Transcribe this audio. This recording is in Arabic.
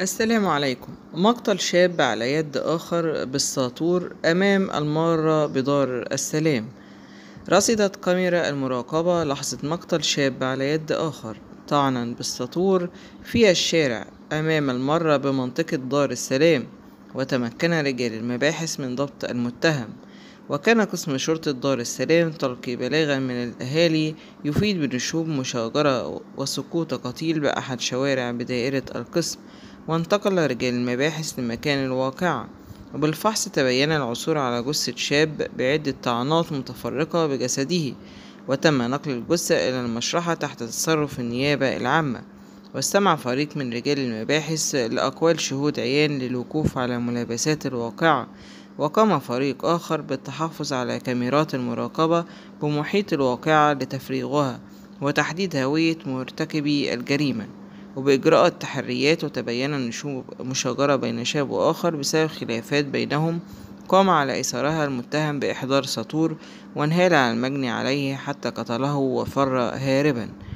السلام عليكم مقتل شاب على يد آخر بالساطور أمام المارة بدار السلام رصدت كاميرا المراقبة لحظة مقتل شاب على يد آخر طعنا بالساطور في الشارع أمام المارة بمنطقة دار السلام وتمكن رجال المباحث من ضبط المتهم وكان قسم شرطة دار السلام تلقي بلاغا من الأهالي يفيد بنشوب مشاجرة وسقوط قتيل بأحد شوارع بدائرة القسم وانتقل رجال المباحث لمكان الواقعة وبالفحص تبين العثور على جثة شاب بعدة طعنات متفرقة بجسده وتم نقل الجثة إلى المشرحة تحت تصرف النيابة العامة واستمع فريق من رجال المباحث لأقوال شهود عيان للوقوف على ملابسات الواقعة وقام فريق آخر بالتحفظ على كاميرات المراقبة بمحيط الواقعة لتفريغها وتحديد هوية مرتكبي الجريمة وبإجراء التحريات وتبين نشوب مشاجرة بين شاب وآخر بسبب خلافات بينهم قام على إثارها المتهم بإحضار سطور وانهال على المجني عليه حتى قتله وفر هاربا